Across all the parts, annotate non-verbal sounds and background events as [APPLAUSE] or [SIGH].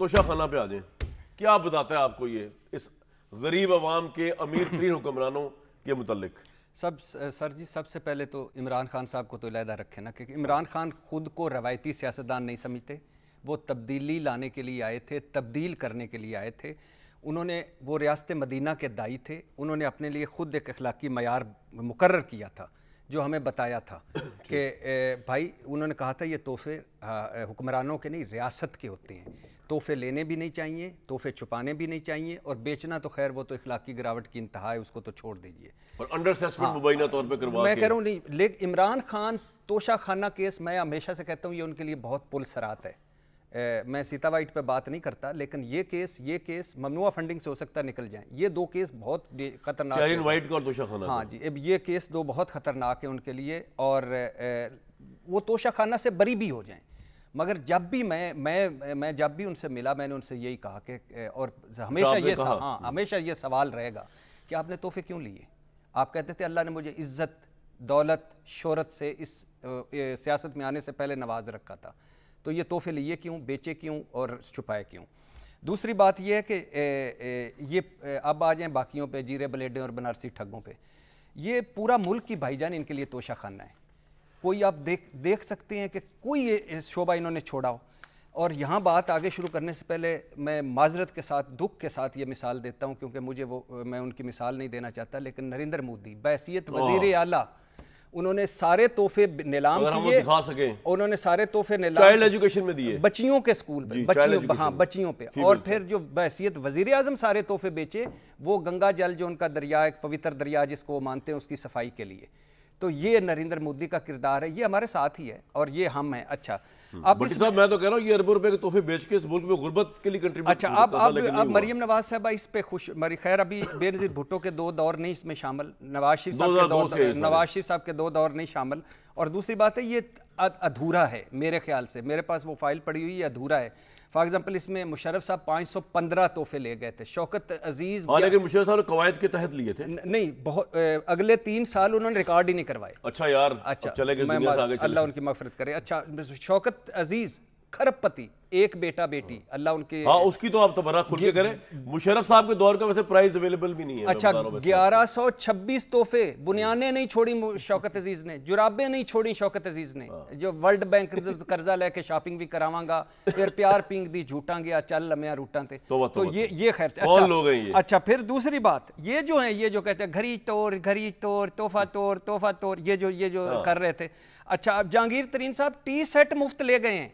तोशा खाना पे आ जाए क्या बताता है आपको ये इस गरीब आवाम के अमीर [COUGHS] तीन हुक्मरानों के मुतलिक सब सर जी सबसे पहले तो इमरान खान साहब को तो इलादा रखें ना क्योंकि इमरान खान खुद को रवायती सियासतदान नहीं समझते वो तब्दीली लाने के लिए आए थे तब्दील करने के लिए आए थे उन्होंने वो रियासत मदीना के दाई थे उन्होंने अपने लिए खुद एक अखलाकी मैार मुकर किया था जो हमें बताया था [COUGHS] कि भाई उन्होंने कहा था ये तोहफे हुक्मरानों के नहीं रियासत के होते हैं तोहफे लेने भी नहीं चाहिए तोहफे छुपाने भी नहीं चाहिए और बेचना तो खैर वो तो इखलाकी गिरावट की इंतहा है उसको तो छोड़ दीजिए और अंडर असेसमेंट मुबैना तौर पे करवा मैं कह रहा हूँ नहीं लेकिन इमरान खान तोशा खाना केस मैं हमेशा से कहता हूँ ये उनके लिए बहुत पुल सरात है ए, मैं सीता वाइट पर बात नहीं करता लेकिन ये केस ये केस ममनुआ फंडिंग से हो सकता निकल जाए ये दो केस बहुत खतरनाक वाइट का और तोशा खाना हाँ जी अब ये केस दो बहुत खतरनाक है उनके लिए और वो तोशा खाना से बरी भी हो जाएं मगर जब भी मैं मैं मैं जब भी उनसे मिला मैंने उनसे यही कहा कि और हमेशा ये हाँ हम्म। हमेशा ये सवाल रहेगा कि आपने तोहफे क्यों लिए आप कहते थे अल्लाह ने मुझे इज्जत दौलत शहरत से इस सियासत में आने से पहले नवाज रखा था तो ये तोहफे लिए क्यों बेचे क्यों और छुपाए क्यों दूसरी बात यह है कि ये अब आ जाएँ बाकियों पे जीरे बलेडे और बनारसी ठगों पे ये पूरा मुल्क की भाईजान इनके लिए तोशा खाना है कोई आप देख देख सकते हैं कि कोई शोभा इन्होंने छोड़ा हो और यहाँ बात आगे शुरू करने से पहले मैं माजरत के साथ दुख के साथ ये मिसाल देता हूँ क्योंकि मुझे वो मैं उनकी मिसाल नहीं देना चाहता लेकिन नरेंद्र मोदी बैसीत वजीर आला उन्होंने सारे तोहफे नीलाम किए उन्होंने सारे तोहफे नीलाम चाइल्ड एजुकेशन में दिए बच्चियों के स्कूल पे बच्चियों हाँ बच्चियों पे और फिर जो बैसीत वजीर आजम सारे तोहफे बेचे वो गंगा जल जो उनका दरिया एक पवित्र दरिया जिसको वो मानते हैं उसकी सफाई के लिए तो ये नरेंद्र मोदी का किरदार है ये हमारे साथ ही है और ये हम हैं अच्छा हम्म। अब साहब मैं तो कह रहा हूँ ये अरबों रुपए के तोहफे बेच के इस मुल्क में गुर्बत के लिए कंट्रीब्यूट अच्छा अब तो अब अब मरियम नवाज साहब इस पे खुश मरी खैर अभी बेनजीर भुट्टो के दो दौर नहीं इसमें शामिल नवाज शरीफ साहब के नवाज शरीफ साहब के दो दौर नहीं शामिल और दूसरी बात है ये अधूरा है मेरे ख्याल से मेरे पास वो फाइल पड़ी हुई अधूरा है फॉर एग्जाम्पल इसमें मुशरफ साहब 515 तोहफे ले गए थे शौकत अजीज हाँ, लेकिन मुशरफ साहब ने कवायद के तहत लिए थे नहीं बहुत अगले तीन साल उन्होंने रिकॉर्ड ही नहीं करवाए अच्छा यार अच्छा चले गए अल्लाह उनकी मफरत करे अच्छा शौकत अजीज खरबपति एक बेटा बेटी हाँ। अल्लाह उनके हाँ, उसकी तो आप तबरा तो खुल के करें मुशरफ साहब के दौर का वैसे प्राइस अवेलेबल भी नहीं है अच्छा ग्यारह सौ छब्बीस तोहफे बुनियाने नहीं छोड़ी शौकत अजीज ने जुराबे नहीं छोड़ी शौकत अजीज ने हाँ। जो वर्ल्ड बैंक कर्जा लेके शॉपिंग भी करावांगा फिर प्यार पिंग दी झूठा गया चल लम्या रूटा थे तो ये ये खैर अच्छा, अच्छा फिर दूसरी बात ये जो है ये जो कहते हैं घरी तोर घरी तोर तोहफा तोर तोहफा तोर ये जो ये जो हाँ। कर रहे थे अच्छा अब जहांगीर तरीन साहब टी सेट मुफ्त ले गए हैं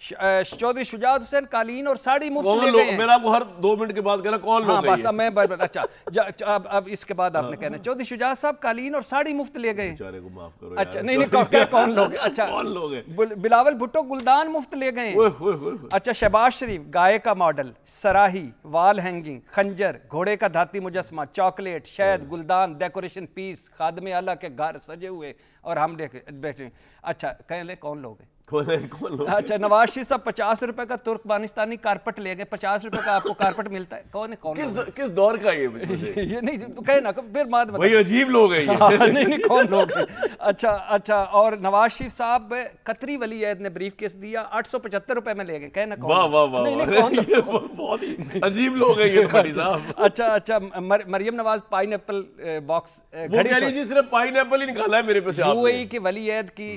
चौधरी शुजात हुसैन कालीन और साड़ी मुफ्त कौन लोग मेरा वो हर दो मिनट के बाद कहना कौन हाँ, बस मैं बर, बर, अच्छा अब अब इसके बाद आपने हाँ। कहना चौधरी शुजात साहब कालीन और साड़ी मुफ्त ले गए को माफ करो अच्छा नहीं नहीं कौन लोग [LAUGHS] अच्छा कौन लोग बिलावल भुट्टो गुलदान मुफ्त ले गए अच्छा शहबाज शरीफ गाय का मॉडल सराही वाल हैंगिंग खंजर घोड़े का धाती मुजस्मा चॉकलेट शहद गुलदान डेकोरेशन पीस खादमे आला के घर सजे हुए और हम देखे अच्छा कह ले कौन लोग हैं अच्छा नवाज साहब पचास रुपए का तुर्कमानिस्तानी कारपेट ले गए पचास रुपए का आपको कारपेट मिलता है कौन है कौन किस दो, किस दौर का ये [LAUGHS] ये नहीं तो कहे ना फिर मात भाई अजीब लोग हैं ये हाँ, नहीं नहीं कौन लोग हैं अच्छा अच्छा और नवाज शरीफ साहब कतरी वली ऐद ने ब्रीफ केस दिया आठ सौ पचहत्तर रुपए में ले गए कहे ना वाह वाह वाह तो बहुत ही अजीब लोग हैं ये तो भाई साहब अच्छा अच्छा, अच्छा मरियम नवाज पाइन बॉक्स घड़ी सिर्फ पाइन ही निकाला है मेरे पास यूएई के वली ऐद की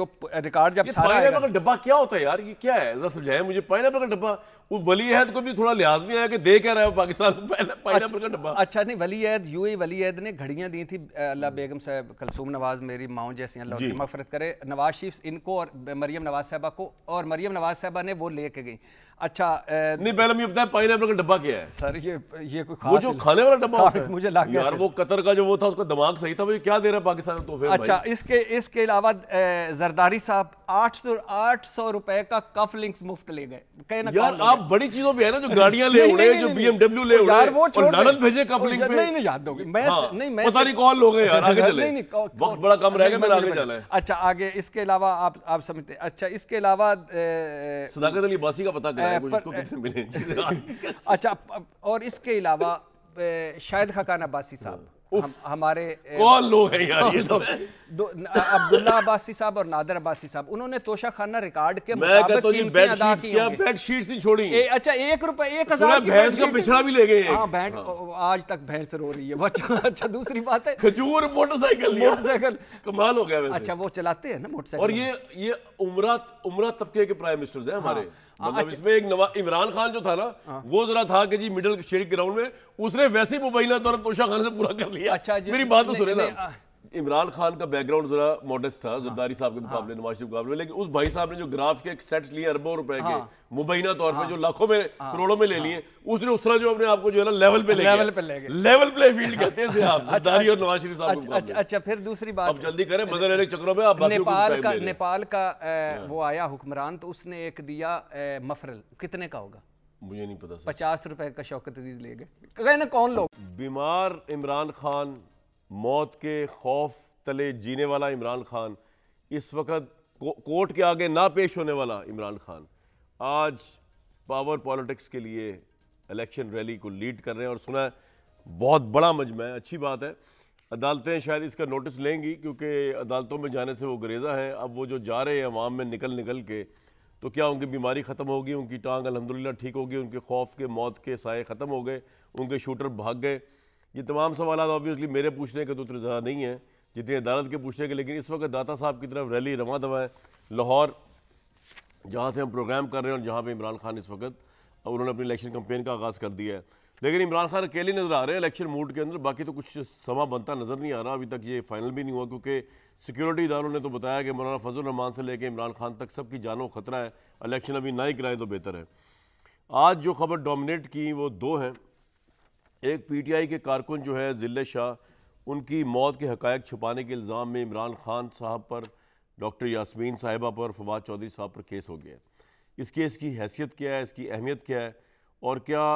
जो रिकॉर्ड जब सारा पाइनएपल का डब्बा क्या होता है यार ये क्या है जरा समझाए मुझे पाइनएपल का डब्बा वो वली अहद को भी थोड़ा लिहाज भी आया कि दे कह रहा है पाकिस्तान को अच्छा, पाइनएपल का डब्बा अच्छा नहीं वली अहद यू वली अहद ने घड़ियां दी थी अल्लाह बेगम साहब कलसूम नवाज मेरी माओ जैसी अल्लाह की मफरत करे नवाज शरीफ इनको और मरियम नवाज साहबा को और मरियम नवाज साहबा ने वो लेके गई अच्छा नहीं पहले मुझे बताया पाइनएपल का डब्बा क्या है सर ये ये कोई खास वो जो खाने वाला डब्बा होता है [LAUGHS] मुझे लगा यार वो कतर का जो वो था उसका दिमाग सही था मुझे क्या दे रहा है पाकिस्तान तोहफे अच्छा इसके इसके अलावा जरदारी साहब आठ आठ सौ रुपए का कफ लिंक्स मुफ्त ले गए यार आप बड़ी चीजों पे है ना जो गाड़ियां ले उड़े जो बीएमडब्ल्यू ले उड़े वो लालच भेजे कफ लिंक पे नहीं नहीं याद दोगे मैं हाँ। नहीं मैं नहीं लोग [LAUGHS] नहीं नहीं बड़ा कम मेरा आगे चला है अच्छा आगे इसके अलावा आप आप समझते अच्छा इसके अलावा सदाकत अली बासी का पता [LAUGHS] अच्छा और इसके अलावा शायद खकान अब्बासी साहब हमारे कौन लोग हैं यार ये तो अब्दुल्ला अब्बासी साहब और नादर अब्बासी साहब उन्होंने तोशा खाना रिकॉर्ड के बेडशीट तो छोड़ी ए, अच्छा एक रुपए एक हजार भैंस का पिछड़ा भी ले गए हाँ, भैंस हाँ। आज तक भैंस रो रही है अच्छा, अच्छा दूसरी बात है खजूर मोटरसाइकिल मोटरसाइकिल कमाल हो गया अच्छा वो चलाते हैं ना मोटरसाइकिल और ये ये उमरा उमरा तबके के प्राइम मिनिस्टर है हमारे हाँ। हाँ, मतलब अच्छा। इसमें एक इमरान खान जो था ना हाँ। वो जरा था कि जी मिडिल शेड ग्राउंड में उसने वैसे ही मुबैना तौर तोशा खान से पूरा कर लिया अच्छा मेरी बात तो सुने ना इमरान खान का बैकग्राउंड जरा मॉडस्ट था जरदारी हाँ। साहब के हाँ। मुकाबले नवाज शरीफ के मुकाबले लेकिन उस भाई साहब ने जो ग्राफ के सेट लिए अरबों रुपए के हाँ। मुबैना तौर पर जो लाखों में करोड़ों में ले लिए उसने उस तरह जो अपने आपको जो है ना लेवल पे लेवल पे लेवल प्ले फील्ड कहते हैं आप जरदारी अच्छा, और अच्छा, नवाज शरीफ साहब अच्छा, अच्छा फिर दूसरी बात जल्दी करें मगर लेने चक्करों में आप नेपाल का नेपाल का वो आया हुक्मरान तो उसने एक दिया मफरल कितने का होगा मुझे नहीं पता पचास रुपए का शौकत अजीज ले गए कौन लोग बीमार इमरान खान मौत के खौफ तले जीने वाला इमरान खान इस वक्त को, कोर्ट के आगे ना पेश होने वाला इमरान खान आज पावर पॉलिटिक्स के लिए इलेक्शन रैली को लीड कर रहे हैं और सुना है बहुत बड़ा मजमा है अच्छी बात है अदालतें शायद इसका नोटिस लेंगी क्योंकि अदालतों में जाने से वो गरेजा हैं अब वो जो जा रहे हैं अवाम में निकल निकल के तो क्या उनकी बीमारी ख़त्म होगी उनकी टांग अलहमदिल्ला ठीक होगी उनके खौफ के मौत के साए ख़त्म हो गए उनके शूटर भाग गए ये तमाम सवाल ऑब्वियसली मेरे पूछने के तो उतने ज़्यादा नहीं है जितने अदालत के पूछने के लेकिन इस वक्त दाता साहब की तरफ रैली रवा दवा है लाहौर जहाँ से हम प्रोग्राम कर रहे हैं और जहाँ पर इमरान खान इस वक्त उन्होंने अपनी इलेक्शन कंपेन का आगाज़ कर दिया है लेकिन इमरान खान अकेले नज़र आ रहे हैं इलेक्शन मूड के अंदर बाकी तो कुछ समा बनता नज़र नहीं आ रहा अभी तक ये फाइनल भी नहीं हुआ क्योंकि सिक्योरिटी इदारों ने तो बताया कि मौलाना फजल रहमान से लेकर इमरान खान तक सबकी जानों खतरा है इलेक्शन अभी ना ही कराएं तो बेहतर है आज जो खबर डोमिनेट की वो दो हैं एक पीटीआई के कारकुन जो है जिले शाह उनकी मौत के हकायक छुपाने के इल्ज़ाम में इमरान खान साहब पर डॉक्टर यासमीन साहिबा पर फवाद चौधरी साहब पर केस हो गया इस केस की हैसियत क्या है इसकी अहमियत क्या है और क्या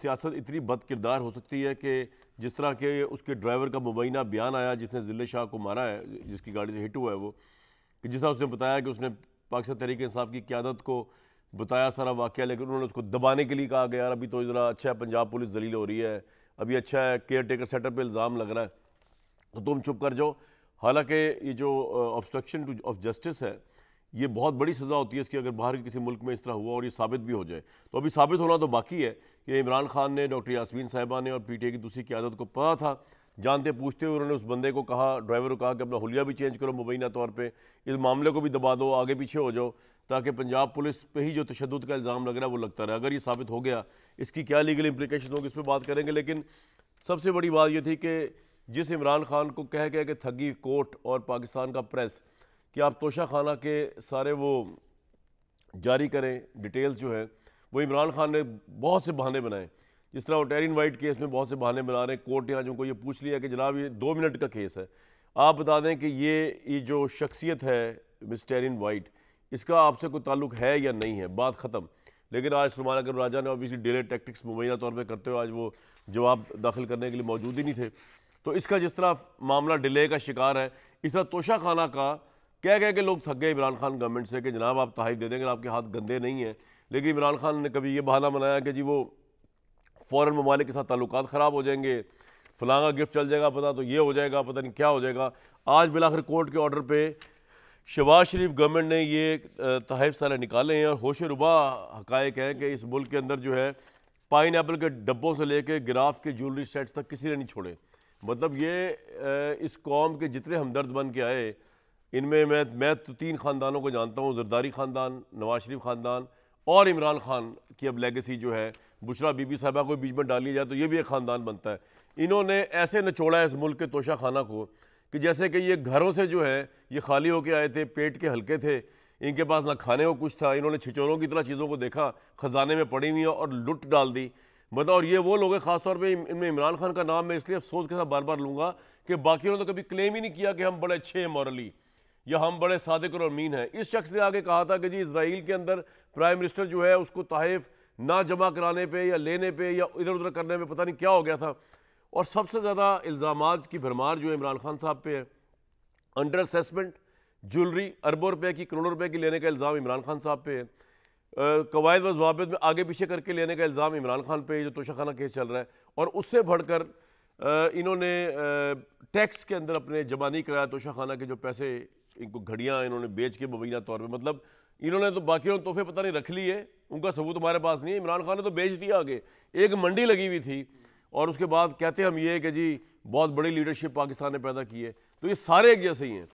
सियासत इतनी बद किरदार हो सकती है कि जिस तरह के उसके ड्राइवर का मुबैना बयान आया जिसने जिले शाह को मारा है जिसकी गाड़ी से हिट हुआ है वो कि जिस तरह उसने बताया कि उसने पाकिस्तान तहरीक इंसाफ की क्यादत को बताया सारा वाक्य लेकिन उन्होंने उसको दबाने के लिए कहा गया यार अभी तो ज़रा अच्छा है पंजाब पुलिस दलील हो रही है अभी अच्छा है केयर टेकर सेटअप पर इल्ज़ाम लग रहा है तो तुम चुप कर जाओ हालांकि ये जो ऑब्स्ट्रक्शन टू ऑफ जस्टिस है ये बहुत बड़ी सज़ा होती है इसकी अगर बाहर के किसी मुल्क में इस तरह हुआ और ये साबित भी हो जाए तो अभी साबित होना तो बाकी है कि इमरान खान ने डॉक्टर यासमीन साहिबा ने और पीटीए की दूसरी क्यादत को पता था जानते पूछते हुए उन्होंने उस बंदे को कहा ड्राइवर को कहा कि अपना हुलिया भी चेंज करो मुबैना तौर पर इस मामले को भी दबा दो आगे पीछे हो जाओ ताकि पंजाब पुलिस पे ही जो तशद का इल्ज़ाम लग रहा है वो लगता रहा अगर ये साबित हो गया इसकी क्या लीगल इम्प्लिकेशन होगी इस पर बात करेंगे लेकिन सबसे बड़ी बात यह थी कि जिस इमरान खान को कह गया कि थगी कोर्ट और पाकिस्तान का प्रेस कि आप तोशा खाना के सारे वो जारी करें डिटेल्स जो है वो इमरान खान ने बहुत से बहाने बनाए जिस तरह टेरिन वाइट केस में बहुत से बहाने बना रहे हैं कोर्ट यहाँ जिनको उनको ये पूछ लिया कि जनाब ये दो मिनट का केस है आप बता दें कि ये ये जो शख्सियत है मिस टेरिन वाइट इसका आपसे कोई ताल्लुक है या नहीं है बात ख़त्म लेकिन आज सलमान अगर राजा ने ऑब्वियसली डेले टैक्टिक्स मुबैना तौर पर करते हुए आज वो जवाब दाखिल करने के लिए मौजूद ही नहीं थे तो इसका जिस तरह मामला डिले का शिकार है इस तरह तोशा खाना का कह कह के लोग थक गए इमरान खान गवर्नमेंट से कि जनाब आप तहाइफ दे देंगे आपके हाथ गंदे नहीं हैं लेकिन इमरान खान ने कभी ये बहाना बनाया कि जी वो फ़ौर ममालिक के साथ ताल्लुक ख़राब हो जाएंगे फलाना गिफ्ट चल जाएगा पता तो ये हो जाएगा पता नहीं क्या हो जाएगा आज बिलाखिर कोर्ट के ऑर्डर पर शबाज शरीफ गवर्नमेंट ने ये तहफ सारे निकाले हैं और होश रुबा हकायक हैं कि इस मुल्क के अंदर जो है पाइन ऐपल के डब्बों से लेकर ग्राफ के ज्वेलरी सेट्स तक किसी ने नहीं छोड़े मतलब ये इस कौम के जितने हमदर्द बन के आए इनमें मैं मैं तो तीन ख़ानदानों को जानता हूँ जरदारी ख़ानदान नवाज शरीफ ख़ानदान और इमरान खान की अब लेगेसी जो है बुशरा बीबी साहबा को बीच में डाली जाए तो ये भी एक ख़ानदान बनता है इन्होंने ऐसे नचोड़ा है इस मुल्क के तोशा खाना को कि जैसे कि ये घरों से जो है ये खाली होके आए थे पेट के हल्के थे इनके पास ना खाने को कुछ था इन्होंने छिचोरों की तरह चीज़ों को देखा ख़जाने में पड़ी हुई और लुट डाल दी मतलब और ये वो लोग हैं ख़ासतौर पर इनमें इमरान खान का नाम मैं इसलिए अफसोस के साथ बार बार लूँगा कि बाकी ने तो कभी क्लेम ही नहीं किया कि हम बड़े अच्छे हैं मॉरली या हम बड़े सादक और अमीन हैं इस शख्स ने आगे कहा था कि जी इसराइल के अंदर प्राइम मिनिस्टर जो है उसको तहफ़ ना जमा कराने पे या लेने पे या इधर उधर करने में पता नहीं क्या हो गया था और सबसे ज़्यादा इल्ज़ाम की भरमार जो इमरान खान साहब पे है अंडर असेसमेंट ज्वेलरी अरबों रुपए की करोड़ों रुपए की लेने का इल्ज़ाम इमरान खान साहब पे है कवायद व जवाब में आगे पीछे करके लेने का इल्ज़ाम इमरान खान पे जो तोशाखाना केस चल रहा है और उससे बढ़कर इन्होंने टैक्स के अंदर अपने जमा नहीं कराया तोशाखाना के जो पैसे इनको घड़ियाँ इन्होंने बेच के मुबैना तौर पर मतलब इन्होंने तो बाकी तोहफे पता नहीं रख लिए उनका सबूत हमारे पास नहीं है इमरान खान ने तो बेच दिया आगे एक मंडी लगी हुई थी और उसके बाद कहते हम ये कि जी बहुत बड़ी लीडरशिप पाकिस्तान ने पैदा की है तो ये सारे एक जैसे ही हैं